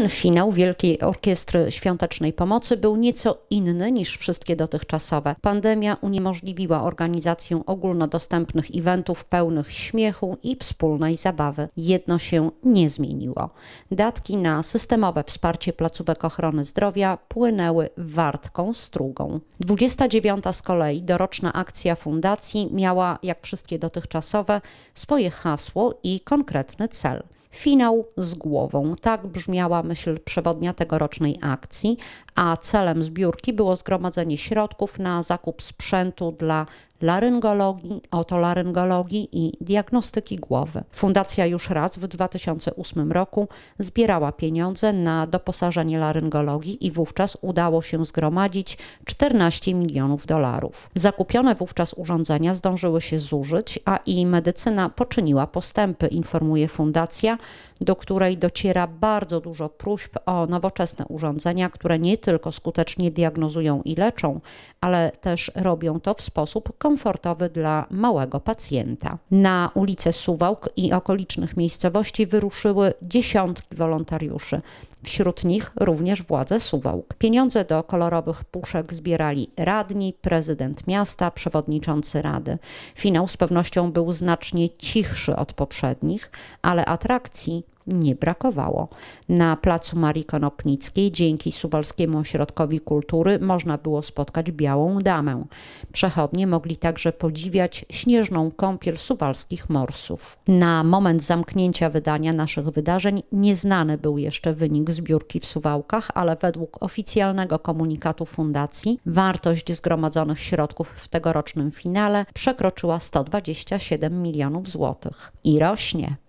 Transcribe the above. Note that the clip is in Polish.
Ten finał Wielkiej Orkiestry Świątecznej Pomocy był nieco inny niż wszystkie dotychczasowe. Pandemia uniemożliwiła organizację ogólnodostępnych eventów pełnych śmiechu i wspólnej zabawy. Jedno się nie zmieniło. Datki na systemowe wsparcie placówek ochrony zdrowia płynęły wartką strugą. 29 z kolei doroczna akcja fundacji miała, jak wszystkie dotychczasowe, swoje hasło i konkretny cel – Finał z głową. Tak brzmiała myśl przewodnia tegorocznej akcji, a celem zbiórki było zgromadzenie środków na zakup sprzętu dla laryngologii, otolaryngologii i diagnostyki głowy. Fundacja już raz w 2008 roku zbierała pieniądze na doposażenie laryngologii i wówczas udało się zgromadzić 14 milionów dolarów. Zakupione wówczas urządzenia zdążyły się zużyć, a i medycyna poczyniła postępy, informuje fundacja, do której dociera bardzo dużo próśb o nowoczesne urządzenia, które nie tylko skutecznie diagnozują i leczą, ale też robią to w sposób komfortowy dla małego pacjenta. Na ulicę Suwałk i okolicznych miejscowości wyruszyły dziesiątki wolontariuszy, wśród nich również władze Suwałk. Pieniądze do kolorowych puszek zbierali radni, prezydent miasta, przewodniczący rady. Finał z pewnością był znacznie cichszy od poprzednich, ale atrakcji nie brakowało. Na placu Marii Konopnickiej dzięki Suwalskiemu Ośrodkowi Kultury można było spotkać Białą Damę. Przechodnie mogli także podziwiać śnieżną kąpiel suwalskich morsów. Na moment zamknięcia wydania naszych wydarzeń nieznany był jeszcze wynik zbiórki w Suwałkach, ale według oficjalnego komunikatu fundacji wartość zgromadzonych środków w tegorocznym finale przekroczyła 127 milionów złotych. I rośnie.